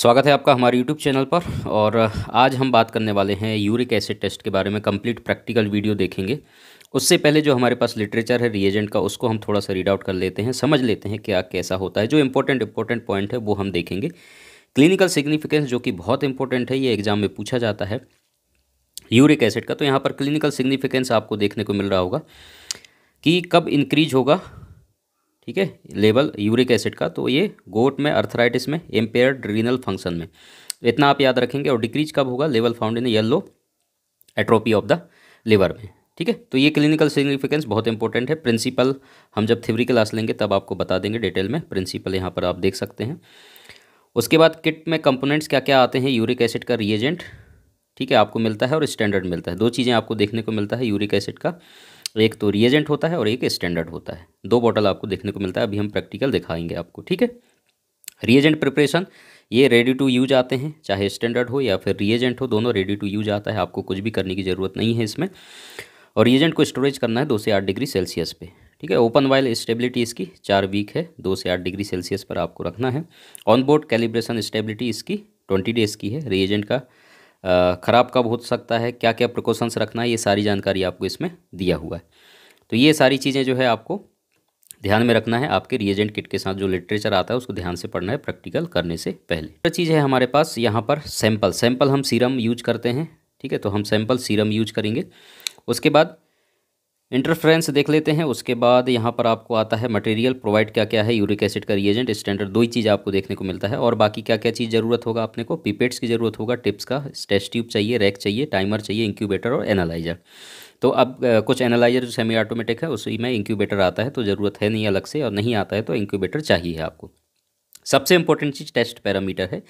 स्वागत है आपका हमारे YouTube चैनल पर और आज हम बात करने वाले हैं यूरिक एसिड टेस्ट के बारे में कंप्लीट प्रैक्टिकल वीडियो देखेंगे उससे पहले जो हमारे पास लिटरेचर है रिएजेंट का उसको हम थोड़ा सा रीड आउट कर लेते हैं समझ लेते हैं क्या कैसा होता है जो इंपॉर्टेंट इंपॉर्टेंट पॉइंट है वो हम देखेंगे क्लिनिकल सिग्निफिकेंस जो कि बहुत इंपॉर्टेंट है ये एग्जाम में पूछा जाता है यूरिक एसिड का तो यहाँ पर क्लिनिकल सिग्निफिकेंस आपको देखने को मिल रहा होगा कि कब इंक्रीज होगा ठीक है लेवल यूरिक एसिड का तो ये गोट में अर्थराइटिस में एम्पेयर्ड रीनल फंक्शन में तो इतना आप याद रखेंगे और डिक्रीज कब होगा level found in yellow atrophy of the liver में ठीक है तो ये क्लिनिकल सिग्निफिकेंस बहुत इंपॉर्टेंट है प्रिंसिपल हम जब थ्योरी क्लास लेंगे तब आपको बता देंगे डिटेल में प्रिंसिपल यहाँ पर आप देख सकते हैं उसके बाद किट में कंपोनेंट्स क्या क्या आते हैं यूरिक एसिड का रिएजेंट ठीक है आपको मिलता है और स्टैंडर्ड मिलता है दो चीज़ें आपको देखने को मिलता है यूरिक एसिड का एक तो रिएजेंट होता है और एक स्टैंडर्ड होता है दो बॉटल आपको देखने को मिलता है अभी हम प्रैक्टिकल दिखाएंगे आपको ठीक है रिएजेंट प्रिपरेशन ये रेडी टू यूज आते हैं चाहे स्टैंडर्ड हो या फिर रिएजेंट हो दोनों रेडी टू यूज आता है आपको कुछ भी करने की ज़रूरत नहीं है इसमें और रिएजेंट को स्टोरेज करना है दो से आठ डिग्री सेल्सियस पे ठीक है ओपन वाइल स्टेबिलिटी इसकी चार वीक है दो से आठ डिग्री सेल्सियस पर आपको रखना है ऑन बोर्ड कैलिब्रेशन स्टेबिलिटी इसकी ट्वेंटी डेज़ की है रिएजेंट का ख़राब कब हो सकता है क्या क्या प्रिकॉशंस रखना है ये सारी जानकारी आपको इसमें दिया हुआ है तो ये सारी चीज़ें जो है आपको ध्यान में रखना है आपके रिएजेंट किट के साथ जो लिटरेचर आता है उसको ध्यान से पढ़ना है प्रैक्टिकल करने से पहले दूसरा चीज़ है हमारे पास यहाँ पर सैंपल सैंपल हम सीरम यूज करते हैं ठीक है तो हम सैंपल सीरम यूज करेंगे उसके बाद इंटरफ्रेंस देख लेते हैं उसके बाद यहाँ पर आपको आता है मटेरियल प्रोवाइड क्या क्या है यूरिक एसिड का रिएजेंट स्टैंडर्ड दो ही चीज़ आपको देखने को मिलता है और बाकी क्या क्या चीज़ ज़रूरत होगा अपने को पीपेट्स की ज़रूरत होगा टिप्स का स्टेस ट्यूब चाहिए रैक चाहिए टाइमर चाहिए इंक्यूबेटर और एनालाइजर तो अब कुछ एनालाइजर जो सेमी ऑटोमेटिक है उसी में इंक्यूबेटर आता है तो ज़रूरत है नहीं अलग से और नहीं आता है तो इंक्यूबेटर चाहिए आपको सबसे इंपॉर्टेंट चीज़ टेस्ट पैरामीटर है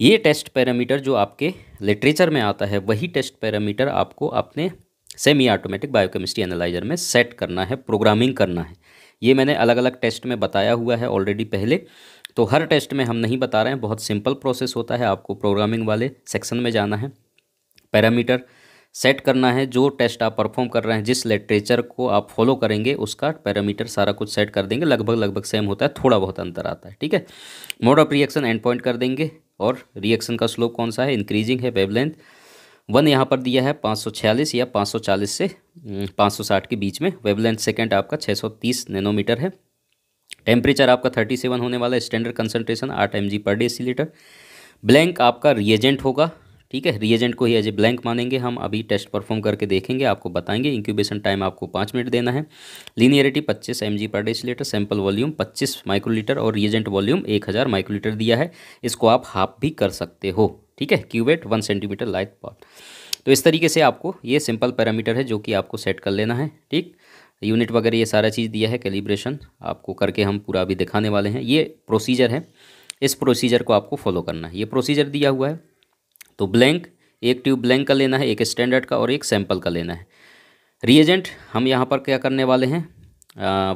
ये टेस्ट पैरामीटर जो आपके लिटरेचर में आता है वही टेस्ट पैरामीटर आपको अपने सेमी ऑटोमेटिक बायोकेमिस्ट्री एनालाइजर में सेट करना है प्रोग्रामिंग करना है ये मैंने अलग अलग टेस्ट में बताया हुआ है ऑलरेडी पहले तो हर टेस्ट में हम नहीं बता रहे हैं बहुत सिंपल प्रोसेस होता है आपको प्रोग्रामिंग वाले सेक्शन में जाना है पैरामीटर सेट करना है जो टेस्ट आप परफॉर्म कर रहे हैं जिस लिटरेचर को आप फॉलो करेंगे उसका पैरामीटर सारा कुछ सेट कर देंगे लगभग लगभग सेम होता है थोड़ा बहुत अंतर आता है ठीक है mode of reaction end point कर देंगे और रिएक्शन का स्लोप कौन सा है इंक्रीजिंग है वेवलेंथ वन यहाँ पर दिया है 546 या 540 से 560 के बीच में वेबलेंथ सेकेंड आपका 630 नैनोमीटर है टेम्परेचर आपका 37 होने वाला है स्टैंडर्ड कंसनट्रेशन आठ एम पर डेसीलीटर ब्लैंक आपका रिएजेंट होगा ठीक है रिएजेंट को ही एज ए ब्लैंक मानेंगे हम अभी टेस्ट परफॉर्म करके देखेंगे आपको बताएंगे इंक्यूबेशन टाइम आपको पाँच मिनट देना है लीनियरिटी 25 एम पर डे डेसीलीटर सैंपल वॉल्यूम 25 माइक्रोलीटर और रिएजेंट वॉल्यूम 1000 माइक्रोलीटर दिया है इसको आप हाफ भी कर सकते हो ठीक है cuvette one centimetre light path तो इस तरीके से आपको ये सिंपल पैरामीटर है जो कि आपको सेट कर लेना है ठीक यूनिट वगैरह ये सारा चीज़ दिया है कैलिब्रेशन आपको करके हम पूरा अभी दिखाने वाले हैं ये प्रोसीजर है इस प्रोसीजर को आपको फॉलो करना है ये प्रोसीजर दिया हुआ है तो ब्लैंक एक ट्यूब ब्लैंक का लेना है एक स्टैंडर्ड का और एक सैंपल का लेना है रिएजेंट हम यहाँ पर क्या करने वाले हैं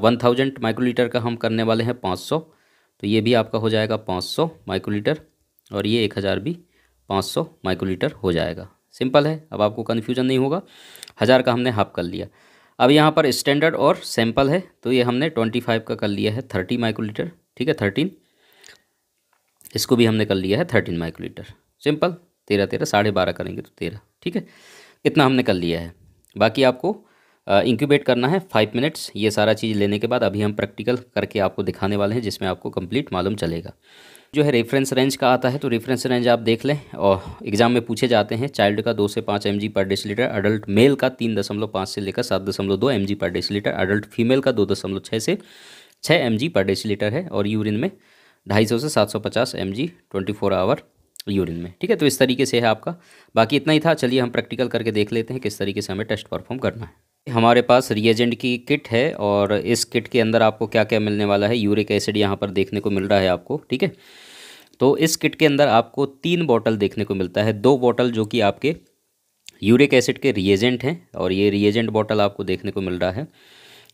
वन थाउजेंड माइक्रोलीटर का हम करने वाले हैं पाँच सौ तो ये भी आपका हो जाएगा पाँच सौ माइक्रोलीटर और ये एक हज़ार भी 500 माइक्रोलीटर हो जाएगा सिंपल है अब आपको कन्फ्यूजन नहीं होगा हज़ार का हमने हाफ कर लिया अब यहाँ पर स्टैंडर्ड और सैंपल है तो ये हमने ट्वेंटी फाइव का कर लिया है थर्टी माइक्रोलीटर ठीक है थर्टीन इसको भी हमने कर लिया है थर्टीन माइक्रोलीटर सिंपल तेरह तेरह साढ़े बारह करेंगे तो तेरह ठीक है इतना हमने कर लिया है बाकी आपको इंक्यूबेट करना है फाइव मिनट्स ये सारा चीज़ लेने के बाद अभी हम प्रैक्टिकल करके आपको दिखाने वाले हैं जिसमें आपको कंप्लीट मालूम चलेगा जो है रेफरेंस रेंज का आता है तो रेफरेंस रेंज आप देख लें और एग्ज़ाम में पूछे जाते हैं चाइल्ड का दो से पाँच एम पर लीटर अडल्ट मेल का तीन दशमलव पाँच से लेकर सात दशमलव दो M per decilitre adult female का दो दशमलव छः से छः एम पर डेसीलीटर है और यूरिन में ढाई सौ से सात सौ पचास M G twenty four hour urine में ठीक है तो इस तरीके से है आपका बाकी इतना ही था चलिए हम प्रैक्टिकल करके देख लेते हैं किस तरीके से हमें टेस्ट परफॉर्म करना है हमारे पास रिएजेंट की किट है और इस किट के अंदर आपको क्या क्या मिलने वाला है यूरिक एसिड यहाँ पर देखने को मिल रहा है आपको ठीक है तो इस किट के अंदर आपको तीन बॉटल देखने को मिलता है दो बॉटल जो कि आपके यूरिक एसिड के रिएजेंट हैं और ये रिएजेंट बॉटल आपको देखने को मिल रहा है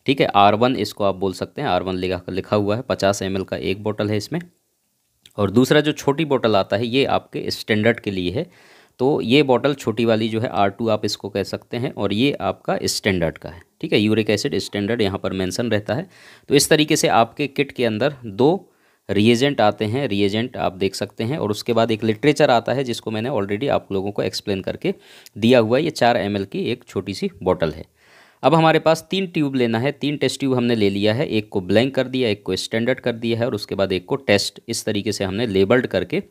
ठीक है आर वन इसको आप बोल सकते हैं आर वन लिखा लिखा हुआ है पचास एम का एक बॉटल है इसमें और दूसरा जो छोटी बॉटल आता है ये आपके स्टैंडर्ड के लिए है तो ये बॉटल छोटी वाली जो है आर टू आप इसको कह सकते हैं और ये आपका स्टैंडर्ड का है ठीक है यूरिक एसिड स्टैंडर्ड यहाँ पर मेंशन रहता है तो इस तरीके से आपके किट के अंदर दो रिएजेंट आते हैं रिएजेंट आप देख सकते हैं और उसके बाद एक लिटरेचर आता है जिसको मैंने ऑलरेडी आप लोगों को एक्सप्लेन करके दिया हुआ है ये चार एम की एक छोटी सी बॉटल है अब हमारे पास तीन ट्यूब लेना है तीन टेस्ट ट्यूब हमने ले लिया है एक को ब्लैंक कर दिया एक को स्टैंडर्ड कर दिया है और उसके बाद एक को टेस्ट इस तरीके से हमने लेबल्ड करके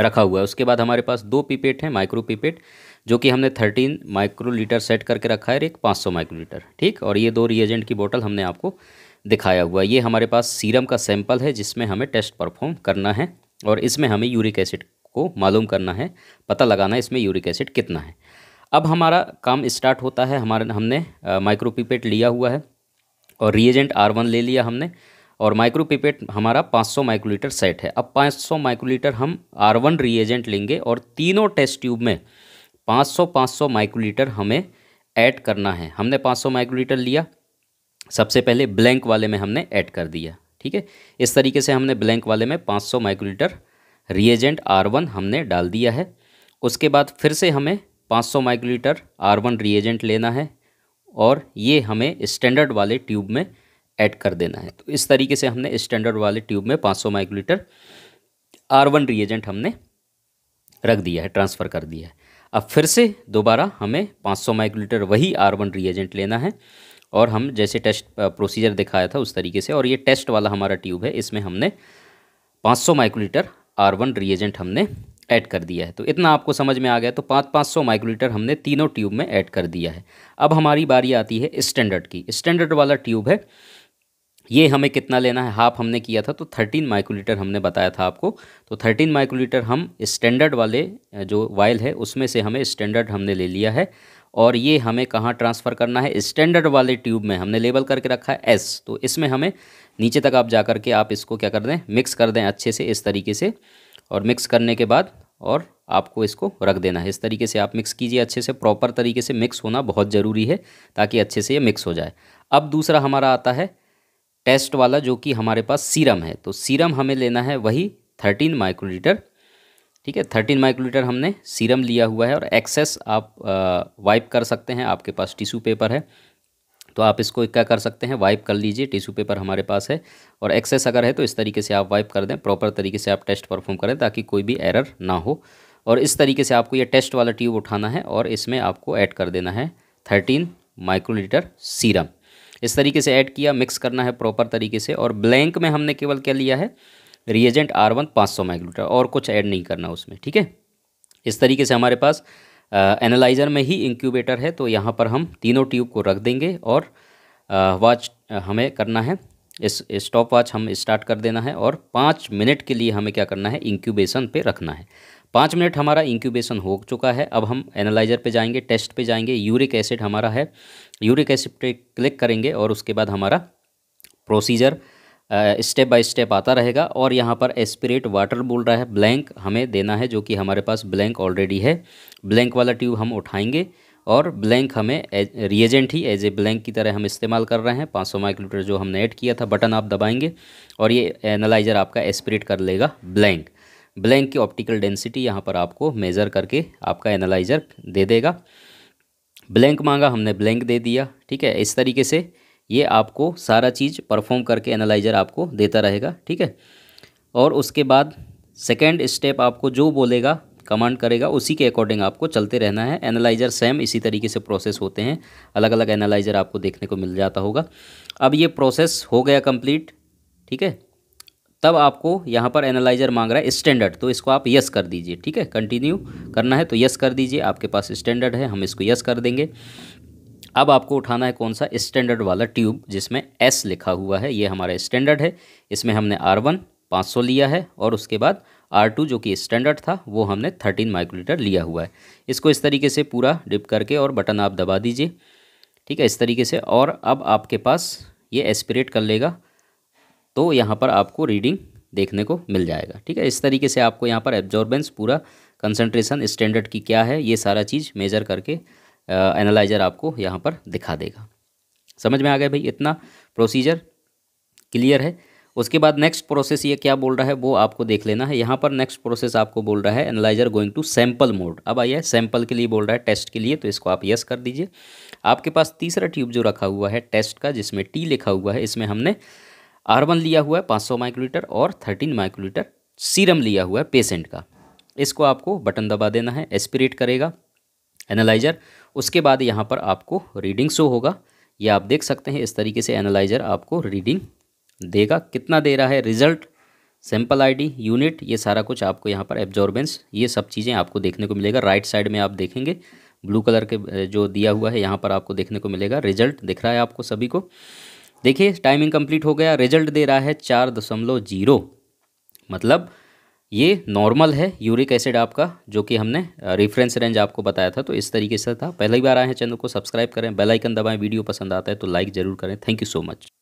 रखा हुआ है उसके बाद हमारे पास दो पीपेट हैं माइक्रो पीपेट जो कि हमने थर्टीन माइक्रो लीटर सेट करके रखा है एक पाँच सौ माइक्रो लीटर ठीक और ये दो रिएजेंट की बोतल हमने आपको दिखाया हुआ है ये हमारे पास सीरम का सैंपल है जिसमें हमें टेस्ट परफॉर्म करना है और इसमें हमें यूरिक एसिड को मालूम करना है पता लगाना है इसमें यूरिक एसिड कितना है अब हमारा काम स्टार्ट होता है हमारे हमने माइक्रोपीपेट लिया हुआ है और रिएजेंट आर वन ले लिया हमने और माइक्रोपिपेट हमारा 500 माइक्रोलीटर सेट है अब 500 माइक्रोलीटर हम आर वन रिएजेंट लेंगे और तीनों टेस्ट ट्यूब में 500 500 माइक्रोलीटर हमें ऐड करना है हमने 500 माइक्रोलीटर लिया सबसे पहले ब्लैंक वाले में हमने ऐड कर दिया ठीक है इस तरीके से हमने ब्लैंक वाले में 500 माइक्रोलीटर रिएजेंट आर वन हमने डाल दिया है उसके बाद फिर से हमें सौ माइक्रोलीटर आर वन रिएजेंट लेना है और ये हमें स्टैंडर्ड वाले ट्यूब में ऐड कर देना है तो इस तरीके से हमने स्टैंडर्ड वाले ट्यूब में 500 माइक्रोलीटर आर वन रिएजेंट हमने रख दिया है ट्रांसफ़र कर दिया है अब फिर से दोबारा हमें 500 माइक्रोलीटर वही आर वन रिएजेंट लेना है और हम जैसे टेस्ट प्रोसीजर दिखाया था उस तरीके से और ये टेस्ट वाला हमारा ट्यूब है इसमें हमने 500 माइक्रोलीटर आर वन रिएजेंट हमने ऐड कर दिया है तो इतना आपको समझ में आ गया तो पाँच पाँच सौ माइक्रोलीटर हमने तीनों ट्यूब में ऐड कर दिया है अब हमारी बारी आती है स्टैंडर्ड की स्टैंडर्ड वाला ट्यूब है ये हमें कितना लेना है हाफ हमने किया था तो थर्टीन माइक्रोलीटर हमने बताया था आपको तो थर्टीन माइक्रोलीटर हम स्टैंडर्ड वाले जो वायल है उसमें से हमें स्टैंडर्ड हमने ले लिया है और ये हमें कहाँ ट्रांसफ़र करना है स्टैंडर्ड वाले ट्यूब में हमने लेबल करके रखा है एस तो इसमें हमें नीचे तक आप जा करके आप इसको क्या कर दें मिक्स कर दें अच्छे से इस तरीके से और मिक्स करने के बाद और आपको इसको रख देना है इस तरीके से आप मिक्स कीजिए अच्छे से प्रॉपर तरीके से मिक्स होना बहुत ज़रूरी है ताकि अच्छे से ये मिक्स हो जाए अब दूसरा हमारा आता है टेस्ट वाला जो कि हमारे पास सीरम है तो सीरम हमें लेना है वही थर्टीन माइक्रोलीटर ठीक है थर्टीन माइक्रोलीटर हमने सीरम लिया हुआ है और एक्सेस आप वाइप कर सकते हैं आपके पास टिश्यू पेपर है तो आप इसको क्या कर सकते हैं वाइप कर लीजिए टिश्यू पेपर हमारे पास है और एक्सेस अगर है तो इस तरीके से आप वाइप कर दें प्रॉपर तरीके से आप टेस्ट परफॉर्म करें ताकि कोई भी एरर ना हो और इस तरीके से आपको ये टेस्ट वाला ट्यूब उठाना है और इसमें आपको ऐड कर देना है थर्टीन माइक्रोलीटर सीरम इस तरीके से ऐड किया मिक्स करना है प्रॉपर तरीके से और ब्लैंक में हमने केवल क्या लिया है रिएजेंट आर वन पाँच सौ माइक्रोलीटर और कुछ ऐड नहीं करना उसमें ठीक है इस तरीके से हमारे पास एनालाइज़र में ही इंक्यूबेटर है तो यहाँ पर हम तीनों ट्यूब को रख देंगे और वॉच हमें करना है इस स्टॉप वॉच हम स्टार्ट कर देना है और पाँच मिनट के लिए हमें क्या करना है इंक्यूबेशन पे रखना है पाँच मिनट हमारा इंक्यूबेशन हो चुका है अब हम एनालाइजर पे जाएंगे टेस्ट पे जाएंगे यूरिक एसिड हमारा है यूरिक एसिड पे क्लिक करेंगे और उसके बाद हमारा प्रोसीजर स्टेप बाय स्टेप आता रहेगा और यहाँ पर एस्पिरेट वाटर बोल रहा है ब्लैंक हमें देना है जो कि हमारे पास ब्लैंक ऑलरेडी है ब्लैंक वाला ट्यूब हम उठाएंगे और ब्लैंक हमें रिएजेंट ही एज ए ब्लैंक की तरह हम इस्तेमाल कर रहे हैं 500 सौ माइक्रोलीटर जो हमने ऐड किया था बटन आप दबाएंगे और ये एनालाइज़र आपका एस्पिरेट कर लेगा ब्लैंक ब्लैंक की ऑप्टिकल डेंसिटी यहाँ पर आपको मेज़र करके आपका एनालाइज़र दे देगा ब्लैंक मांगा हमने ब्लैंक दे दिया ठीक है इस तरीके से ये आपको सारा चीज़ परफॉर्म करके एनालाइज़र आपको देता रहेगा ठीक है और उसके बाद सेकेंड स्टेप आपको जो बोलेगा कमांड करेगा उसी के अकॉर्डिंग आपको चलते रहना है एनालाइज़र सेम इसी तरीके से प्रोसेस होते हैं अलग अलग एनालाइज़र आपको देखने को मिल जाता होगा अब ये प्रोसेस हो गया कंप्लीट ठीक है तब आपको यहाँ पर एनालाइजर मांग रहा है स्टैंडर्ड तो इसको आप यस कर दीजिए ठीक है कंटिन्यू करना है तो यस कर दीजिए आपके पास स्टैंडर्ड है हम इसको यस कर देंगे अब आपको उठाना है कौन सा स्टैंडर्ड वाला ट्यूब जिसमें एस लिखा हुआ है ये हमारा स्टैंडर्ड है इसमें हमने आर वन लिया है और उसके बाद R2 जो कि स्टैंडर्ड था वो हमने 13 माइक्रोलीटर लिया हुआ है इसको इस तरीके से पूरा डिप करके और बटन आप दबा दीजिए ठीक है इस तरीके से और अब आपके पास ये एस्पिरेट कर लेगा तो यहाँ पर आपको रीडिंग देखने को मिल जाएगा ठीक है इस तरीके से आपको यहाँ पर एब्जॉर्बेंस पूरा कंसनट्रेशन स्टैंडर्ड की क्या है ये सारा चीज़ मेजर करके एनालाइजर आपको यहाँ पर दिखा देगा समझ में आ गया भाई इतना प्रोसीजर क्लियर है उसके बाद नेक्स्ट प्रोसेस ये क्या बोल रहा है वो आपको देख लेना है यहाँ पर नेक्स्ट प्रोसेस आपको बोल रहा है analyzer going to sample mode अब आइए सैंपल के लिए बोल रहा है टेस्ट के लिए तो इसको आप यस कर दीजिए आपके पास तीसरा ट्यूब जो रखा हुआ है टेस्ट का जिसमें टी लिखा हुआ है इसमें हमने आर लिया हुआ है 500 माइक्रोलीटर और 13 माइक्रोलीटर सीरम लिया हुआ है पेशेंट का इसको आपको बटन दबा देना है एस्पिरेट करेगा एनालाइजर उसके बाद यहाँ पर आपको रीडिंग शो होगा ये आप देख सकते हैं इस तरीके से एनालाइजर आपको रीडिंग देगा कितना दे रहा है रिजल्ट सैंपल आईडी यूनिट ये सारा कुछ आपको यहाँ पर एब्जॉर्बेंस ये सब चीज़ें आपको देखने को मिलेगा राइट साइड में आप देखेंगे ब्लू कलर के जो दिया हुआ है यहाँ पर आपको देखने को मिलेगा रिजल्ट दिख रहा है आपको सभी को देखिए टाइमिंग कंप्लीट हो गया रिजल्ट दे रहा है चार दशमलव जीरो मतलब ये नॉर्मल है यूरिक एसिड आपका जो कि हमने रेफरेंस रेंज आपको बताया था तो इस तरीके से था पहली बार आए हैं चैनल को सब्सक्राइब करें बेल आइकन दबाएं वीडियो पसंद आता है तो लाइक ज़रूर करें थैंक यू सो मच